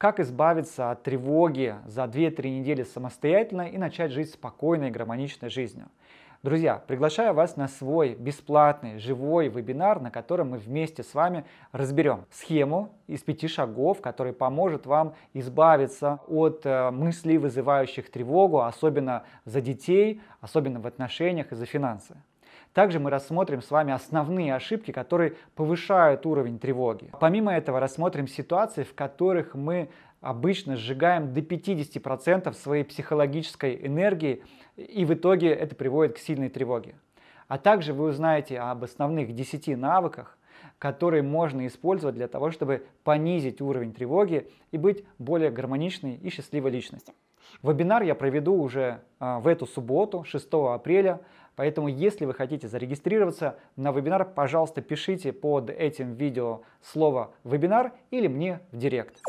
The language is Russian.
как избавиться от тревоги за 2-3 недели самостоятельно и начать жить спокойной и гармоничной жизнью. Друзья, приглашаю вас на свой бесплатный живой вебинар, на котором мы вместе с вами разберем схему из пяти шагов, который поможет вам избавиться от э, мыслей, вызывающих тревогу, особенно за детей, особенно в отношениях и за финансы. Также мы рассмотрим с вами основные ошибки, которые повышают уровень тревоги. Помимо этого рассмотрим ситуации, в которых мы обычно сжигаем до 50% своей психологической энергии, и в итоге это приводит к сильной тревоге. А также вы узнаете об основных 10 навыках, которые можно использовать для того, чтобы понизить уровень тревоги и быть более гармоничной и счастливой личностью. Вебинар я проведу уже а, в эту субботу, 6 апреля, Поэтому, если вы хотите зарегистрироваться на вебинар, пожалуйста, пишите под этим видео слово «вебинар» или мне в директ.